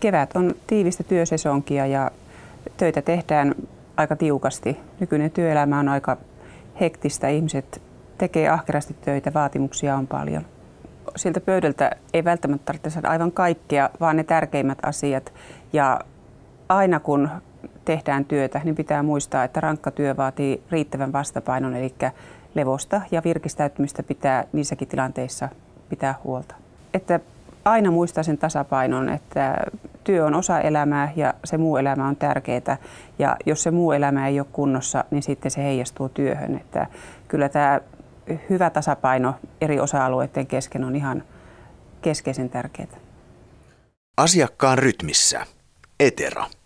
Kevät on tiivistä työsesonkia ja töitä tehdään aika tiukasti. Nykyinen työelämä on aika hektistä. Ihmiset tekee ahkerasti töitä, vaatimuksia on paljon. Sieltä pöydältä ei välttämättä tarvitse saada aivan kaikkea, vaan ne tärkeimmät asiat. Ja aina kun tehdään työtä, niin pitää muistaa, että rankka työ vaatii riittävän vastapainon, eli levosta ja virkistäytymistä pitää niissäkin tilanteissa pitää huolta. Että aina muistaa sen tasapainon, että työ on osa elämää ja se muu elämä on tärkeää. Ja jos se muu elämä ei ole kunnossa, niin sitten se heijastuu työhön. Että kyllä tämä hyvä tasapaino eri osa-alueiden kesken on ihan keskeisen tärkeää. Asiakkaan rytmissä. Etero.